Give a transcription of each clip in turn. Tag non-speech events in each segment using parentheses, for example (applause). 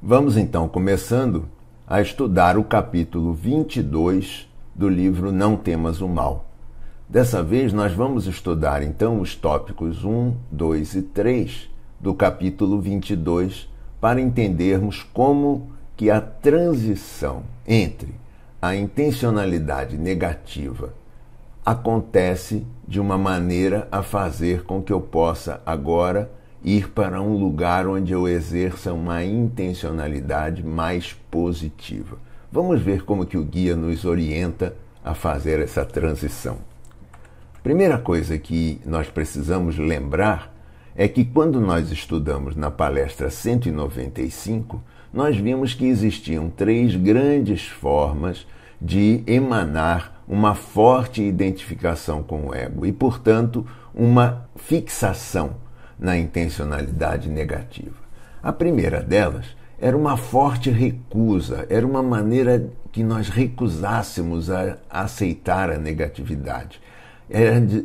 Vamos então começando a estudar o capítulo 22 do livro Não Temas o Mal. Dessa vez nós vamos estudar então os tópicos 1, 2 e 3 do capítulo 22 para entendermos como que a transição entre a intencionalidade negativa acontece de uma maneira a fazer com que eu possa agora ir para um lugar onde eu exerça uma intencionalidade mais positiva. Vamos ver como que o guia nos orienta a fazer essa transição. Primeira coisa que nós precisamos lembrar é que quando nós estudamos na palestra 195, nós vimos que existiam três grandes formas de emanar uma forte identificação com o ego e, portanto, uma fixação na intencionalidade negativa. A primeira delas era uma forte recusa, era uma maneira que nós recusássemos a aceitar a negatividade.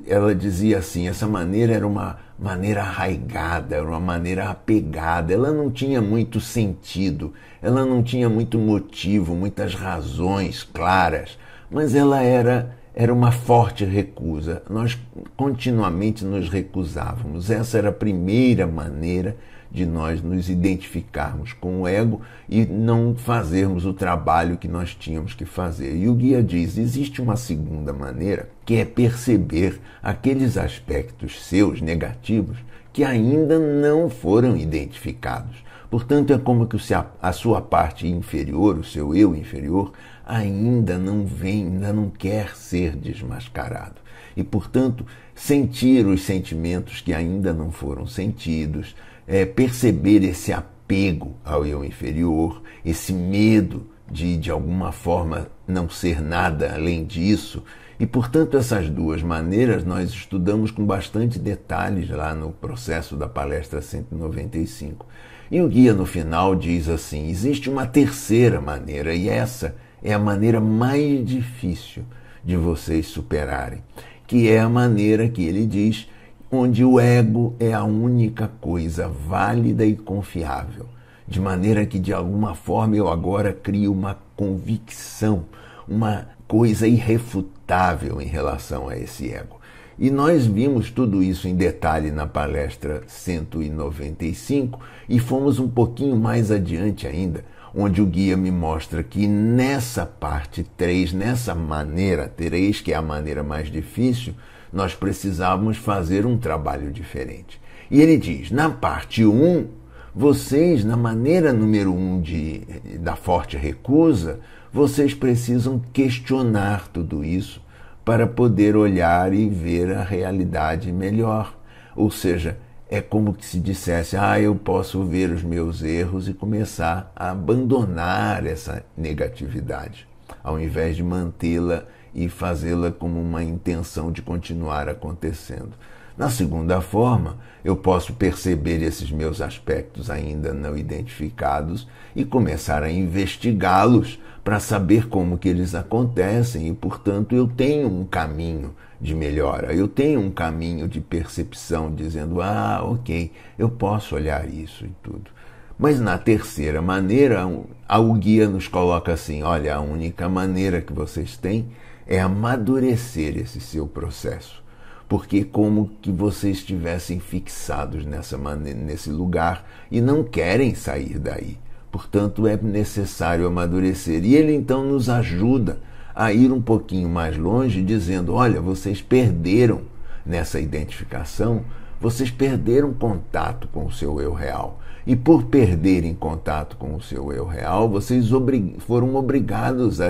Ela dizia assim: essa maneira era uma maneira arraigada, era uma maneira apegada, ela não tinha muito sentido, ela não tinha muito motivo, muitas razões claras, mas ela era era uma forte recusa. Nós continuamente nos recusávamos. Essa era a primeira maneira de nós nos identificarmos com o ego e não fazermos o trabalho que nós tínhamos que fazer. E o guia diz: existe uma segunda maneira, que é perceber aqueles aspectos seus negativos que ainda não foram identificados. Portanto, é como que a sua parte inferior, o seu eu inferior, ainda não vem, ainda não quer ser desmascarado. E, portanto, sentir os sentimentos que ainda não foram sentidos, é, perceber esse apego ao eu inferior, esse medo de, de alguma forma, não ser nada além disso. E, portanto, essas duas maneiras nós estudamos com bastante detalhes lá no processo da palestra 195. E o guia no final diz assim: existe uma terceira maneira, e é essa é a maneira mais difícil de vocês superarem, que é a maneira que ele diz onde o ego é a única coisa válida e confiável, de maneira que de alguma forma eu agora crio uma convicção, uma coisa irrefutável em relação a esse ego. E nós vimos tudo isso em detalhe na palestra 195 e fomos um pouquinho mais adiante ainda onde o guia me mostra que nessa parte 3, nessa maneira 3, que é a maneira mais difícil, nós precisávamos fazer um trabalho diferente. E ele diz: na parte 1, vocês, na maneira número 1 de, da forte recusa, vocês precisam questionar tudo isso para poder olhar e ver a realidade melhor. Ou seja, é como se dissesse: ah, eu posso ver os meus erros e começar a abandonar essa negatividade, ao invés de mantê-la e fazê-la como uma intenção de continuar acontecendo. Na segunda forma, eu posso perceber esses meus aspectos ainda não identificados e começar a investigá-los para saber como que eles acontecem e, portanto, eu tenho um caminho de melhora, eu tenho um caminho de percepção dizendo: "Ah, OK, eu posso olhar isso e tudo". Mas na terceira maneira, o guia nos coloca assim: "Olha, a única maneira que vocês têm é amadurecer esse seu processo porque como que vocês estivessem fixados nessa nesse lugar e não querem sair daí. Portanto, é necessário amadurecer. E ele então nos ajuda a ir um pouquinho mais longe, dizendo: olha, vocês perderam nessa identificação, vocês perderam contato com o seu eu real. E por perderem contato com o seu eu real, vocês obrig foram obrigados a,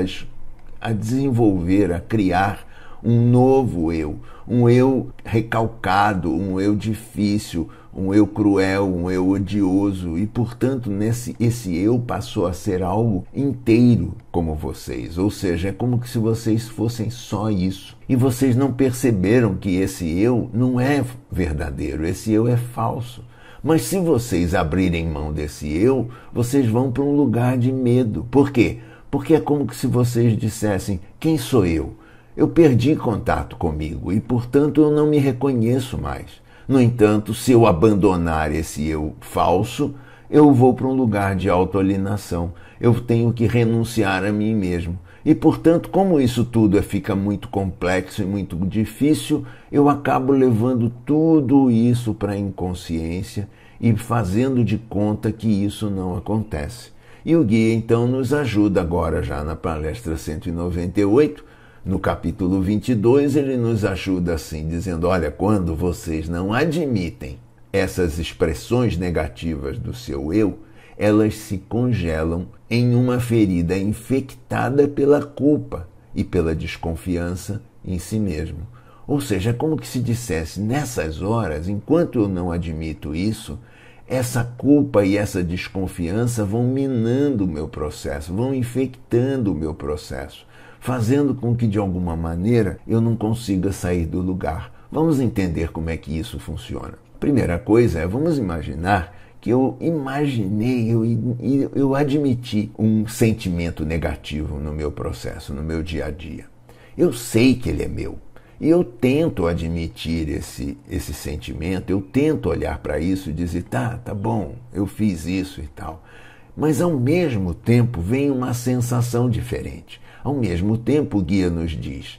a desenvolver, a criar um novo eu, um eu recalcado, um eu difícil, um eu cruel, um eu odioso, e portanto nesse esse eu passou a ser algo inteiro como vocês, ou seja, é como se vocês fossem só isso. E vocês não perceberam que esse eu não é verdadeiro, esse eu é falso. Mas se vocês abrirem mão desse eu, vocês vão para um lugar de medo. Por quê? Porque é como se vocês dissessem: quem sou eu? Eu perdi contato comigo e, portanto, eu não me reconheço mais. No entanto, se eu abandonar esse eu falso, eu vou para um lugar de autoalienação. Eu tenho que renunciar a mim mesmo. E, portanto, como isso tudo é, fica muito complexo e muito difícil, eu acabo levando tudo isso para a inconsciência e fazendo de conta que isso não acontece. E o guia então nos ajuda agora já na palestra 198 no capítulo 22, ele nos ajuda assim, dizendo: Olha, quando vocês não admitem essas expressões negativas do seu eu, elas se congelam em uma ferida infectada pela culpa e pela desconfiança em si mesmo. Ou seja, é como que se dissesse: nessas horas, enquanto eu não admito isso, essa culpa e essa desconfiança vão minando o meu processo, vão infectando o meu processo fazendo com que de alguma maneira eu não consiga sair do lugar. Vamos entender como é que isso funciona. Primeira coisa é vamos imaginar que eu imaginei, eu, eu admiti um sentimento negativo no meu processo, no meu dia a dia. Eu sei que ele é meu. E eu tento admitir esse, esse sentimento, eu tento olhar para isso e dizer, tá, tá bom, eu fiz isso e tal. Mas ao mesmo tempo vem uma sensação diferente. Ao mesmo tempo, o guia nos diz: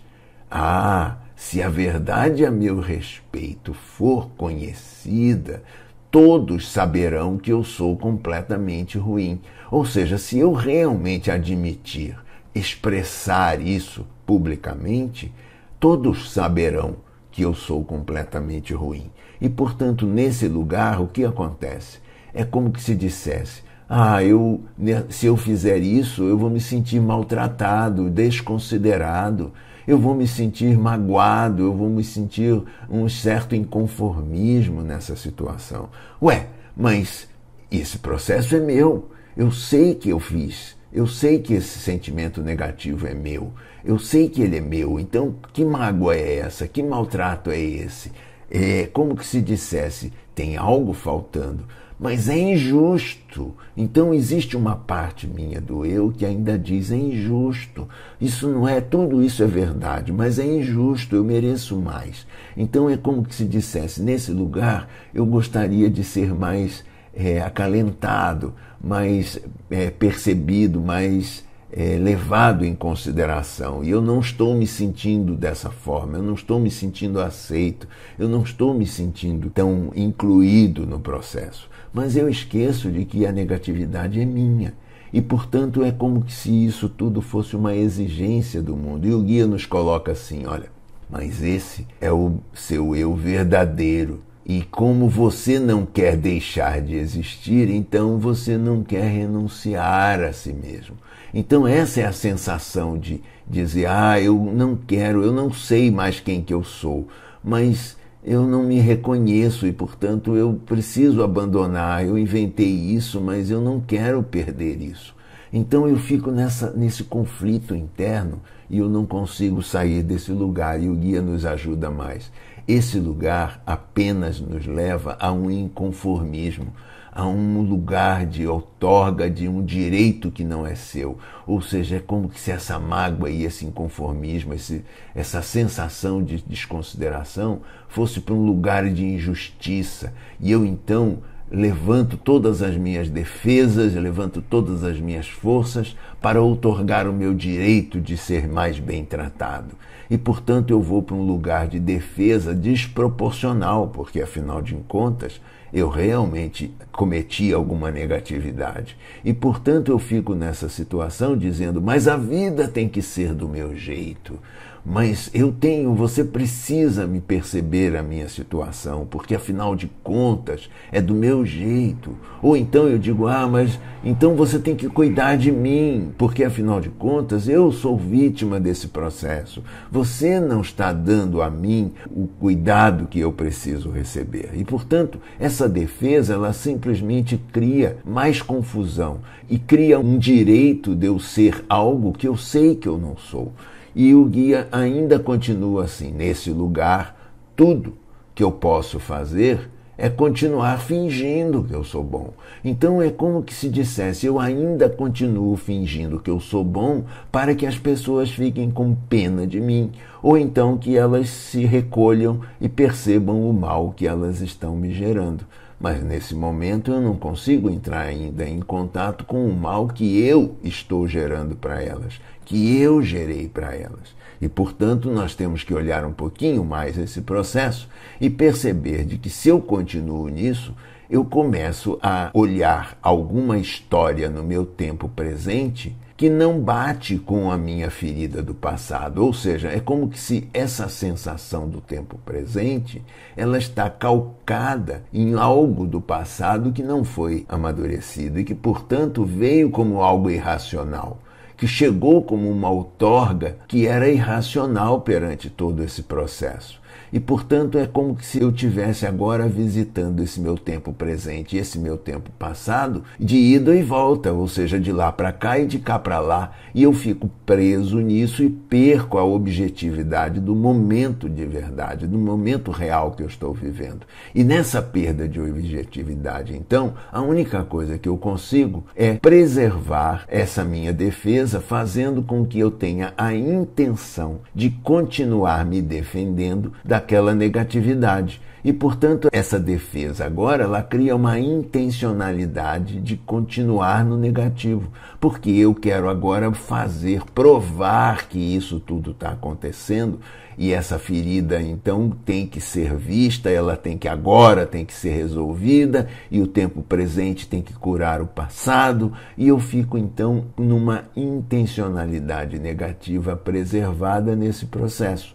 Ah, se a verdade a meu respeito for conhecida, todos saberão que eu sou completamente ruim. Ou seja, se eu realmente admitir, expressar isso publicamente, todos saberão que eu sou completamente ruim. E, portanto, nesse lugar, o que acontece? É como que se dissesse: ah, eu, né, se eu fizer isso, eu vou me sentir maltratado, desconsiderado, eu vou me sentir magoado, eu vou me sentir um certo inconformismo nessa situação. Ué, mas esse processo é meu, eu sei que eu fiz, eu sei que esse sentimento negativo é meu, eu sei que ele é meu, então que mágoa é essa? Que maltrato é esse? É como que se dissesse, tem algo faltando, mas é injusto. Então existe uma parte minha do eu que ainda diz é injusto. Isso não é, tudo isso é verdade, mas é injusto, eu mereço mais. Então é como se dissesse, nesse lugar eu gostaria de ser mais é, acalentado, mais é, percebido, mais é, levado em consideração. E eu não estou me sentindo dessa forma, eu não estou me sentindo aceito, eu não estou me sentindo tão incluído no processo. Mas eu esqueço de que a negatividade é minha. E, portanto, é como se isso tudo fosse uma exigência do mundo. E o guia nos coloca assim: olha, mas esse é o seu eu verdadeiro e como você não quer deixar de existir, então você não quer renunciar a si mesmo. Então essa é a sensação de dizer: ah, eu não quero, eu não sei mais quem que eu sou, mas eu não me reconheço e, portanto, eu preciso abandonar. Eu inventei isso, mas eu não quero perder isso. Então eu fico nessa, nesse conflito interno e eu não consigo sair desse lugar e o guia nos ajuda mais. Esse lugar apenas nos leva a um inconformismo, a um lugar de outorga de um direito que não é seu. Ou seja, é como se essa mágoa e esse inconformismo, esse, essa sensação de desconsideração fosse para um lugar de injustiça. E eu então levanto todas as minhas defesas, levanto todas as minhas forças para outorgar o meu direito de ser mais bem tratado. E, portanto, eu vou para um lugar de defesa desproporcional, porque, afinal de contas, eu realmente cometi alguma negatividade. E, portanto, eu fico nessa situação dizendo: mas a vida tem que ser do meu jeito mas eu tenho, você precisa me perceber a minha situação, porque afinal de contas é do meu jeito. Ou então eu digo, ah, mas então você tem que cuidar de mim, porque afinal de contas eu sou vítima desse processo. Você não está dando a mim o cuidado que eu preciso receber. E portanto, essa defesa ela simplesmente cria mais confusão e cria um direito de eu ser algo que eu sei que eu não sou. E o guia ainda continua assim: nesse lugar, tudo que eu posso fazer é continuar fingindo que eu sou bom. Então é como que se dissesse: eu ainda continuo fingindo que eu sou bom para que as pessoas fiquem com pena de mim, ou então que elas se recolham e percebam o mal que elas estão me gerando. Mas nesse momento eu não consigo entrar ainda em contato com o mal que eu estou gerando para elas que eu gerei para elas. E, portanto, nós temos que olhar um pouquinho mais esse processo e perceber de que se eu continuo nisso, eu começo a olhar alguma história no meu tempo presente que não bate com a minha ferida do passado, ou seja, é como se essa sensação do tempo presente, ela está calcada em algo do passado que não foi amadurecido e que, portanto, veio como algo irracional que chegou como uma outorga que era irracional perante todo esse processo. E, portanto, é como se eu tivesse agora visitando esse meu tempo presente e esse meu tempo passado de ida e volta, ou seja, de lá para cá e de cá para lá, e eu fico preso nisso e perco a objetividade do momento de verdade, do momento real que eu estou vivendo. E nessa perda de objetividade, então, a única coisa que eu consigo é preservar essa minha defesa, fazendo com que eu tenha a intenção de continuar me defendendo daquela negatividade. E, portanto, essa defesa agora ela cria uma intencionalidade de continuar no negativo, porque eu quero agora fazer, provar que isso tudo está acontecendo e essa ferida então tem que ser vista, ela tem que agora tem que ser resolvida e o tempo presente tem que curar o passado e eu fico então numa intencionalidade negativa preservada nesse processo.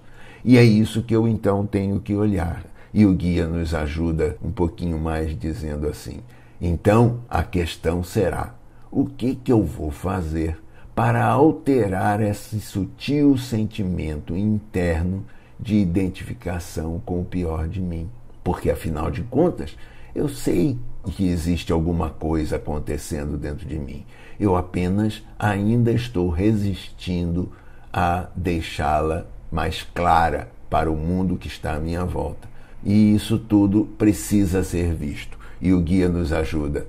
E é isso que eu então tenho que olhar. E o guia nos ajuda um pouquinho mais dizendo assim: então a questão será: o que, que eu vou fazer para alterar esse sutil sentimento interno de identificação com o pior de mim? Porque afinal de contas, eu sei que existe alguma coisa acontecendo dentro de mim. Eu apenas ainda estou resistindo a deixá-la mais clara para o mundo que está à minha volta. E isso tudo precisa ser visto. E o guia nos ajuda.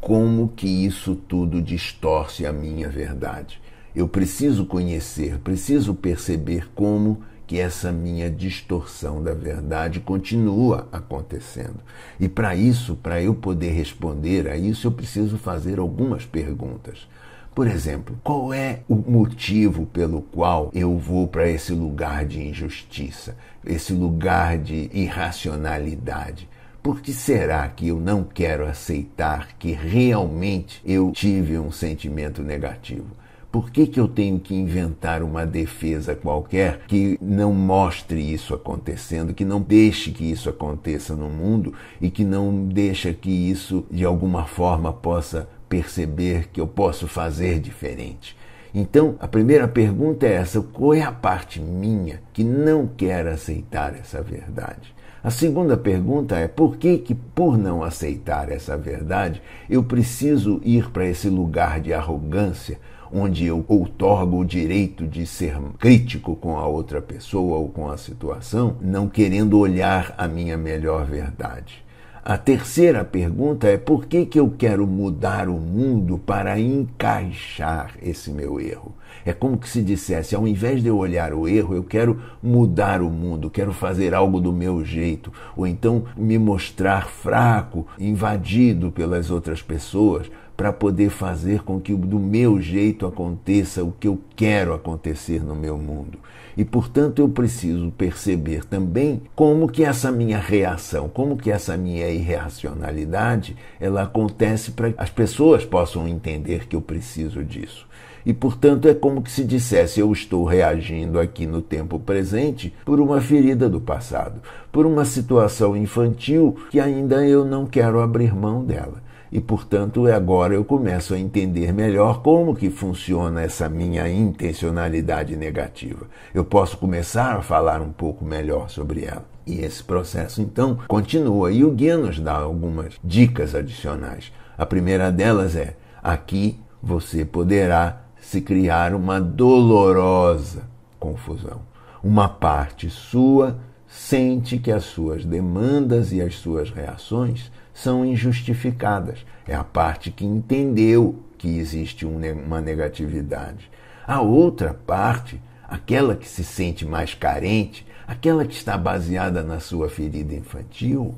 Como que isso tudo distorce a minha verdade? Eu preciso conhecer, preciso perceber como que essa minha distorção da verdade continua acontecendo. E para isso, para eu poder responder a isso, eu preciso fazer algumas perguntas. Por exemplo, qual é o motivo pelo qual eu vou para esse lugar de injustiça, esse lugar de irracionalidade? Por que será que eu não quero aceitar que realmente eu tive um sentimento negativo? Por que, que eu tenho que inventar uma defesa qualquer que não mostre isso acontecendo, que não deixe que isso aconteça no mundo e que não deixe que isso de alguma forma possa perceber que eu posso fazer diferente. Então, a primeira pergunta é essa: qual é a parte minha que não quer aceitar essa verdade? A segunda pergunta é por que, que por não aceitar essa verdade, eu preciso ir para esse lugar de arrogância, onde eu outorgo o direito de ser crítico com a outra pessoa ou com a situação, não querendo olhar a minha melhor verdade? A terceira pergunta é por que, que eu quero mudar o mundo para encaixar esse meu erro? É como que se dissesse, ao invés de eu olhar o erro, eu quero mudar o mundo, quero fazer algo do meu jeito, ou então me mostrar fraco, invadido pelas outras pessoas, para poder fazer com que do meu jeito aconteça o que eu quero acontecer no meu mundo. E portanto eu preciso perceber também como que essa minha reação, como que essa minha irracionalidade, ela acontece para que as pessoas possam entender que eu preciso disso. E portanto é como que se dissesse eu estou reagindo aqui no tempo presente por uma ferida do passado, por uma situação infantil que ainda eu não quero abrir mão dela e, portanto, é agora eu começo a entender melhor como que funciona essa minha intencionalidade negativa. Eu posso começar a falar um pouco melhor sobre ela. E esse processo, então, continua. E o guia nos dá algumas dicas adicionais. A primeira delas é: aqui você poderá se criar uma dolorosa confusão. Uma parte sua sente que as suas demandas e as suas reações são injustificadas. É a parte que entendeu que existe uma negatividade. A outra parte, aquela que se sente mais carente, aquela que está baseada na sua ferida infantil,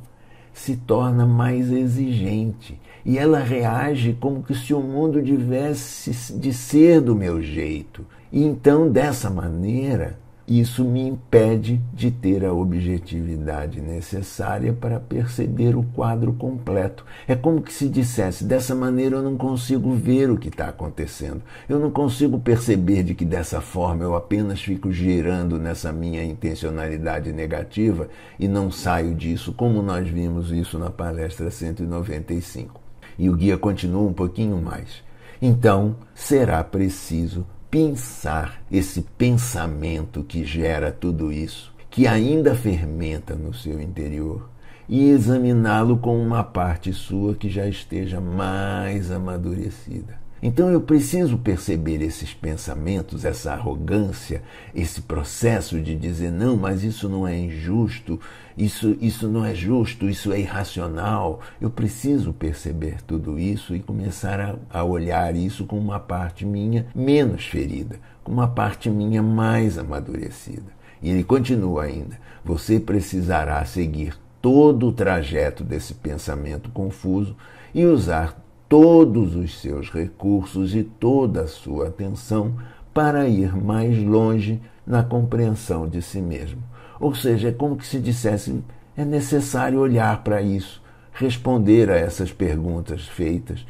se torna mais exigente e ela reage como que se o mundo tivesse de ser do meu jeito. E então, dessa maneira, isso me impede de ter a objetividade necessária para perceber o quadro completo. É como se dissesse: dessa maneira eu não consigo ver o que está acontecendo. Eu não consigo perceber de que dessa forma eu apenas fico girando nessa minha intencionalidade negativa e não saio disso, como nós vimos isso na palestra 195. E o guia continua um pouquinho mais. Então será preciso pensar esse pensamento que gera tudo isso, que ainda fermenta no seu interior, e examiná-lo com uma parte sua que já esteja mais amadurecida. Então eu preciso perceber esses pensamentos, essa arrogância, esse processo de dizer não, mas isso não é injusto, isso, isso não é justo, isso é irracional. Eu preciso perceber tudo isso e começar a, a olhar isso com uma parte minha menos ferida, com uma parte minha mais amadurecida. E ele continua ainda: você precisará seguir todo o trajeto desse pensamento confuso e usar todos os seus recursos e toda a sua atenção para ir mais longe na compreensão de si mesmo ou seja, é como que se dissesse: é necessário olhar para isso, responder a essas perguntas feitas,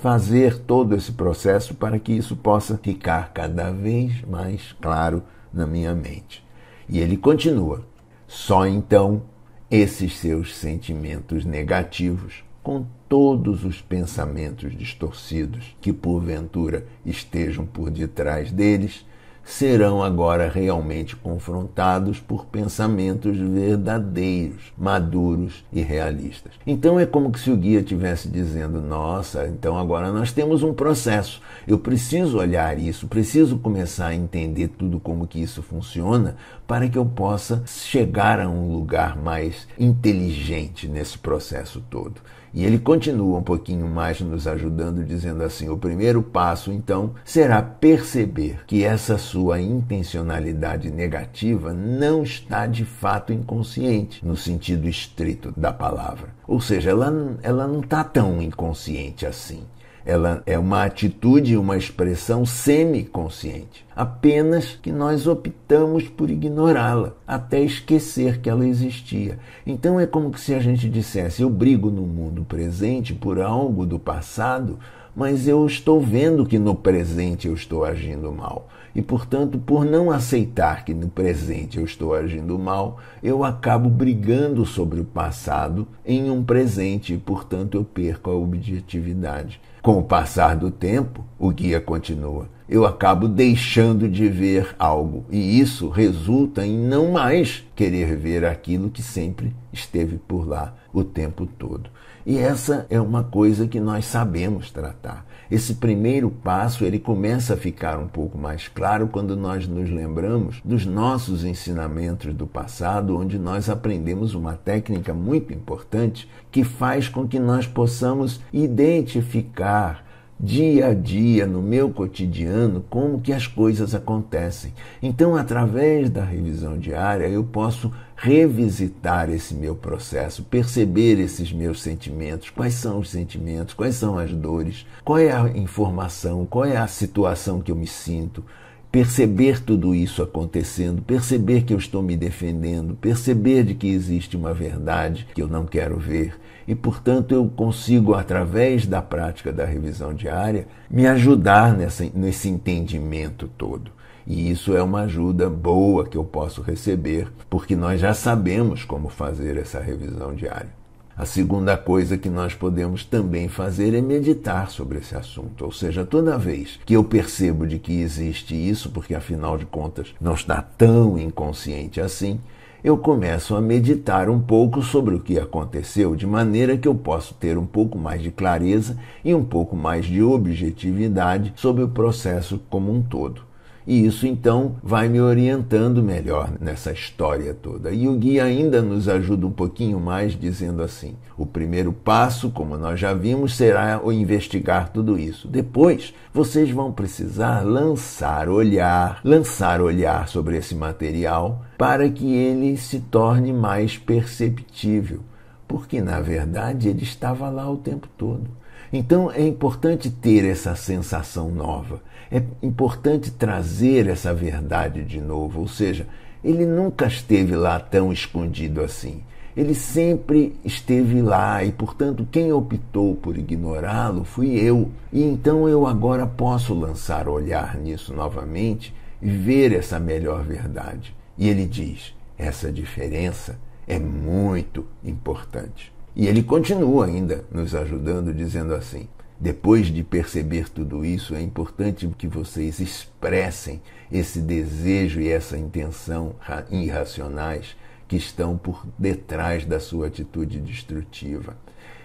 fazer todo esse processo para que isso possa ficar cada vez mais claro na minha mente. E ele continua: só então esses seus sentimentos negativos, com todos os pensamentos distorcidos que porventura estejam por detrás deles, serão agora realmente confrontados por pensamentos verdadeiros, maduros e realistas. Então é como se o guia tivesse dizendo: "Nossa, então agora nós temos um processo. Eu preciso olhar isso, preciso começar a entender tudo como que isso funciona para que eu possa chegar a um lugar mais inteligente nesse processo todo." E ele continua um pouquinho mais nos ajudando, dizendo assim: o primeiro passo, então, será perceber que essa sua intencionalidade negativa não está de fato inconsciente, no sentido estrito da palavra. Ou seja, ela, ela não está tão inconsciente assim. Ela é uma atitude, uma expressão semiconsciente, apenas que nós optamos por ignorá-la, até esquecer que ela existia. Então é como se a gente dissesse: eu brigo no mundo presente por algo do passado, mas eu estou vendo que no presente eu estou agindo mal. E, portanto, por não aceitar que no presente eu estou agindo mal, eu acabo brigando sobre o passado em um presente e, portanto, eu perco a objetividade. Com o passar do tempo, o guia continua, eu acabo deixando de ver algo, e isso resulta em não mais querer ver aquilo que sempre esteve por lá o tempo todo. E essa é uma coisa que nós sabemos tratar. Esse primeiro passo ele começa a ficar um pouco mais claro quando nós nos lembramos dos nossos ensinamentos do passado, onde nós aprendemos uma técnica muito importante que faz com que nós possamos identificar dia a dia, no meu cotidiano, como que as coisas acontecem. Então, através da revisão diária, eu posso revisitar esse meu processo, perceber esses meus sentimentos, quais são os sentimentos, quais são as dores, qual é a informação, qual é a situação que eu me sinto, perceber tudo isso acontecendo, perceber que eu estou me defendendo, perceber de que existe uma verdade que eu não quero ver. E, portanto, eu consigo, através da prática da revisão diária, me ajudar nessa, nesse entendimento todo. E isso é uma ajuda boa que eu posso receber, porque nós já sabemos como fazer essa revisão diária. A segunda coisa que nós podemos também fazer é meditar sobre esse assunto, ou seja, toda vez que eu percebo de que existe isso, porque afinal de contas não está tão inconsciente assim, eu começo a meditar um pouco sobre o que aconteceu, de maneira que eu posso ter um pouco mais de clareza e um pouco mais de objetividade sobre o processo como um todo. E isso então vai me orientando melhor nessa história toda. E o guia ainda nos ajuda um pouquinho mais, dizendo assim: o primeiro passo, como nós já vimos, será o investigar tudo isso. Depois, vocês vão precisar lançar olhar, lançar olhar sobre esse material para que ele se torne mais perceptível, porque na verdade ele estava lá o tempo todo. Então é importante ter essa sensação nova, é importante trazer essa verdade de novo, ou seja, ele nunca esteve lá tão escondido assim. Ele sempre esteve lá e, portanto, quem optou por ignorá-lo fui eu. E então eu agora posso lançar olhar nisso novamente e ver essa melhor verdade. E ele diz: essa diferença é muito importante. E ele continua ainda nos ajudando, dizendo assim: depois de perceber tudo isso, é importante que vocês expressem esse desejo e essa intenção irracionais que estão por detrás da sua atitude destrutiva.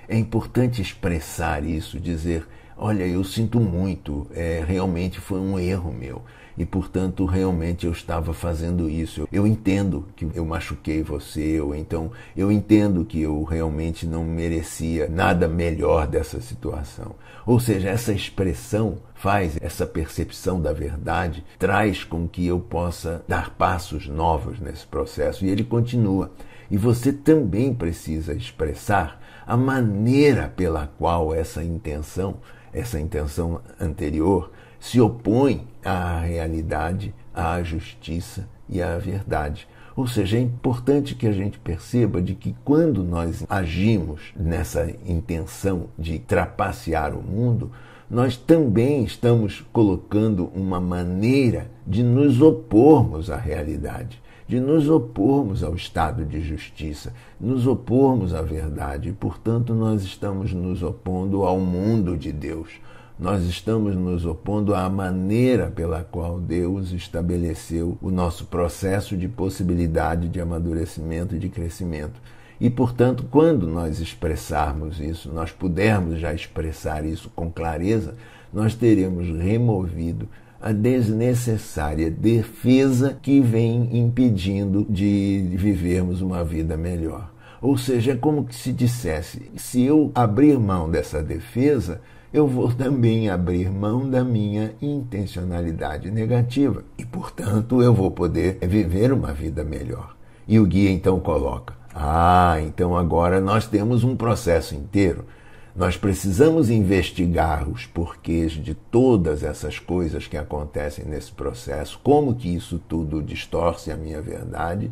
É importante expressar isso, dizer: olha, eu sinto muito, é, realmente foi um erro meu e, portanto, realmente eu estava fazendo isso. Eu entendo que eu machuquei você, ou então eu entendo que eu realmente não merecia nada melhor dessa situação. Ou seja, essa expressão faz essa percepção da verdade, traz com que eu possa dar passos novos nesse processo. E ele continua. E você também precisa expressar a maneira pela qual essa intenção, essa intenção anterior, se opõe à realidade, à justiça e à verdade. Ou seja, é importante que a gente perceba de que quando nós agimos nessa intenção de trapacear o mundo, nós também estamos colocando uma maneira de nos opormos à realidade, de nos opormos ao estado de justiça, nos opormos à verdade, e, portanto, nós estamos nos opondo ao mundo de Deus, nós estamos nos opondo à maneira pela qual Deus estabeleceu o nosso processo de possibilidade de amadurecimento e de crescimento. E, portanto, quando nós expressarmos isso, nós pudermos já expressar isso com clareza, nós teremos removido a desnecessária defesa que vem impedindo de vivermos uma vida melhor. Ou seja, é como se dissesse: se eu abrir mão dessa defesa, eu vou (laughs) também abrir mão da minha intencionalidade negativa e, portanto, eu vou poder viver uma vida melhor. E o guia então coloca: Ah, então agora nós temos um processo inteiro. Nós precisamos investigar os porquês de todas essas coisas que acontecem nesse processo, como que isso tudo distorce a minha verdade,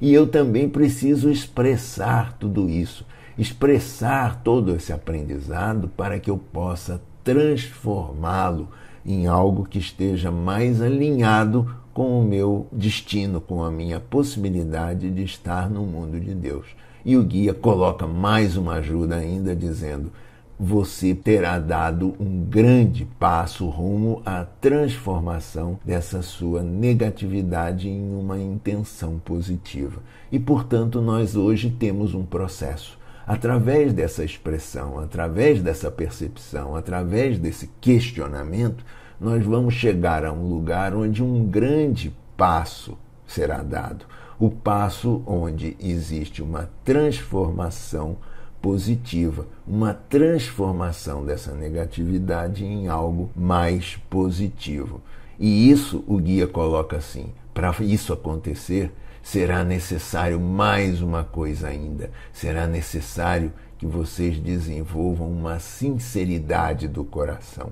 e eu também preciso expressar tudo isso expressar todo esse aprendizado para que eu possa transformá-lo em algo que esteja mais alinhado com o meu destino, com a minha possibilidade de estar no mundo de Deus. E o guia coloca mais uma ajuda ainda, dizendo: você terá dado um grande passo rumo à transformação dessa sua negatividade em uma intenção positiva. E, portanto, nós hoje temos um processo através dessa expressão, através dessa percepção, através desse questionamento, nós vamos chegar a um lugar onde um grande passo será dado o passo onde existe uma transformação positiva, uma transformação dessa negatividade em algo mais positivo. E isso o guia coloca assim: para isso acontecer, será necessário mais uma coisa ainda: será necessário que vocês desenvolvam uma sinceridade do coração.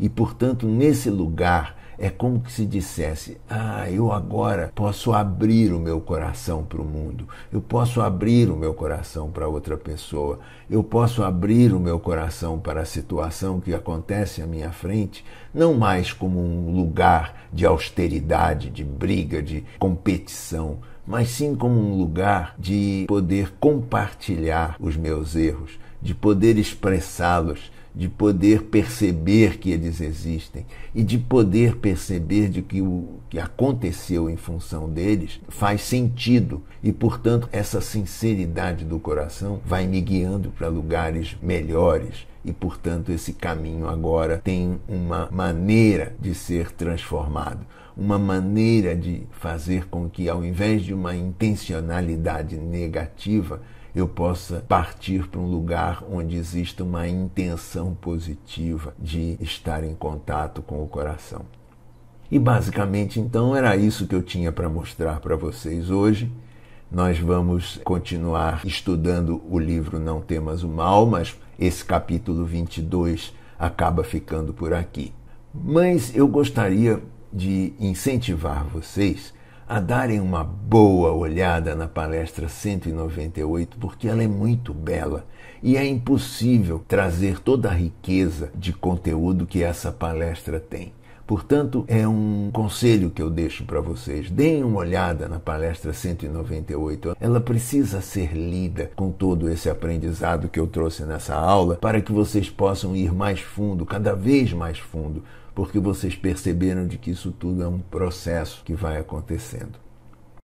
E, portanto, nesse lugar, é como que se dissesse: Ah, eu agora posso abrir o meu coração para o mundo, eu posso abrir o meu coração para outra pessoa, eu posso abrir o meu coração para a situação que acontece à minha frente, não mais como um lugar de austeridade, de briga, de competição, mas sim como um lugar de poder compartilhar os meus erros, de poder expressá-los, de poder perceber que eles existem e de poder perceber de que o que aconteceu em função deles faz sentido e, portanto, essa sinceridade do coração vai me guiando para lugares melhores. E, portanto, esse caminho agora tem uma maneira de ser transformado uma maneira de fazer com que, ao invés de uma intencionalidade negativa, eu possa partir para um lugar onde exista uma intenção positiva de estar em contato com o coração. E basicamente, então, era isso que eu tinha para mostrar para vocês hoje. Nós vamos continuar estudando o livro Não Temas o Mal, mas esse capítulo 22 acaba ficando por aqui. Mas eu gostaria de incentivar vocês a darem uma boa olhada na palestra 198, porque ela é muito bela e é impossível trazer toda a riqueza de conteúdo que essa palestra tem. Portanto, é um conselho que eu deixo para vocês. Deem uma olhada na palestra 198. Ela precisa ser lida com todo esse aprendizado que eu trouxe nessa aula para que vocês possam ir mais fundo, cada vez mais fundo, porque vocês perceberam de que isso tudo é um processo que vai acontecendo.